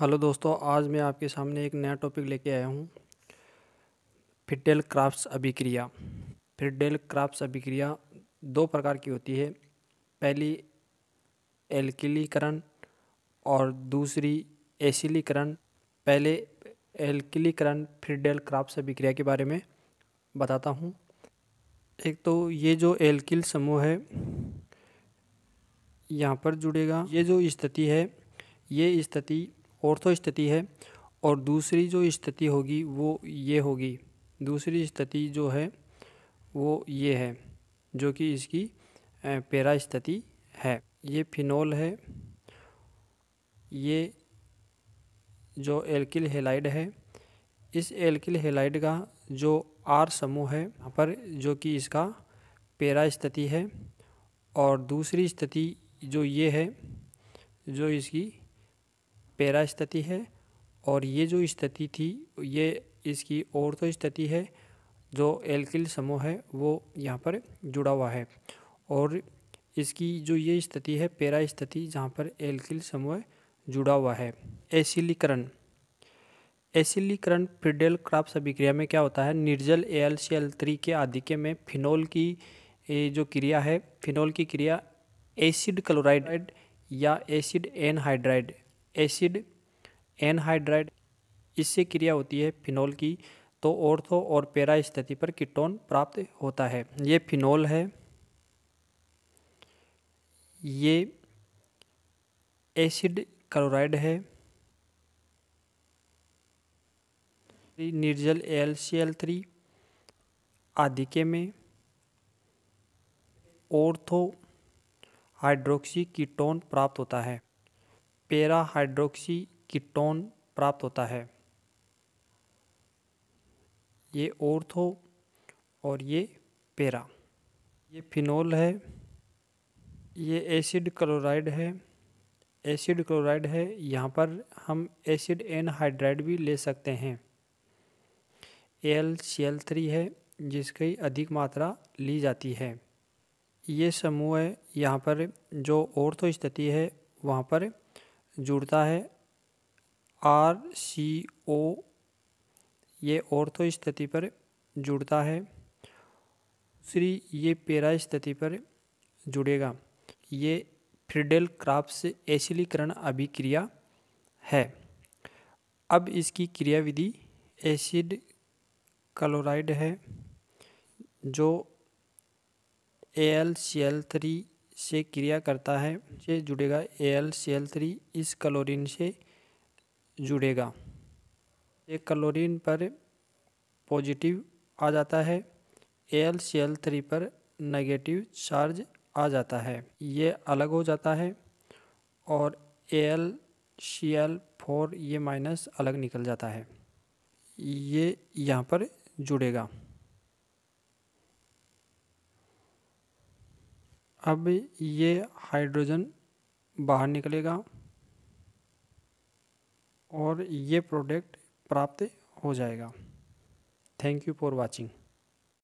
hello दोस्तों आज मैं आपके सामने एक नया टॉपिक लेके आया हूँ फिडेल क्राफ्ट अभिक्रिया फिटेल क्राफ्ट अभिक्रिया दो प्रकार की होती है पहली एल्किलीकरण और दूसरी एसिलीकरण पहले एल्किलीकरण फिटेल क्राफ्ट अभिक्रिया के बारे में बताता हूँ एक तो ये जो एल्किल समूह है यहाँ पर जुड़ेगा ये जो स्थिति है ये स्थिति ऑर्थो तो स्थिति है और दूसरी जो स्थिति होगी वो ये होगी दूसरी स्थिति जो है वो ये है जो कि इसकी पेरा स्थिति है ये फिनोल है ये जो एल्किल हेलाइड है इस एल्किल हेलाइड का जो आर समूह है यहाँ पर जो कि इसका पेरा स्थिति है और दूसरी स्थिति जो ये है जो इसकी पैरा स्थिति है और ये जो स्थिति थी ये इसकी और तो स्थिति है जो एल्किल समूह है वो यहाँ पर जुड़ा हुआ है और इसकी जो ये स्थिति है पैरा स्थिति जहाँ पर एल्किल समूह जुड़ा हुआ है एसिलीकरण एसिलीकरण फिडेल क्राप्स अभिक्रिया में क्या होता है निर्जल A L C L three के आधिक्य में फिनोल की जो क्रिया है फिनोल की क्रिया एसिड क्लोराइड या एसिड एनहाइड्राइड एसिड एनहाइड्राइड इससे क्रिया होती है फिनोल की तो ऑर्थो और पेरा स्थिति पर कीटोन प्राप्त होता है ये फिनोल है ये एसिड क्लोराइड है निर्जल एल सी एल थ्री आदि के में ऑर्थो हाइड्रोक्सी कीटोन प्राप्त होता है पेरा हाइड्रोक्सी कीटोन प्राप्त होता है ये ओर्थो और ये पेरा ये फिनोल है ये एसिड क्लोराइड है एसिड क्लोराइड है यहाँ पर हम एसिड एन हाइड्राइड भी ले सकते हैं एल सी एल थ्री है जिसकी अधिक मात्रा ली जाती है ये समूह यहाँ पर जो ओर्थो स्थिति है वहाँ पर जुड़ता है आर सी ओ ये ऑर्थो तो स्थिति पर जुड़ता है दूसरी ये पेरा स्थिति पर जुड़ेगा ये फ्रिडेल क्राफ्ट से एसिलीकरण अभिक्रिया है अब इसकी क्रियाविधि एसिड क्लोराइड है जो A L C L three से क्रिया करता है से जुड़ेगा A L C L three इस क्लोरीन से जुड़ेगा एक क्लोरीन पर पॉजिटिव आ जाता है A L C L three पर नेगेटिव चार्ज आ जाता है ये अलग हो जाता है और A L C L four ये माइनस अलग निकल जाता है ये यहाँ पर जुड़ेगा अब ये हाइड्रोजन बाहर निकलेगा और ये प्रोडक्ट प्राप्त हो जाएगा थैंक यू फॉर वाचिंग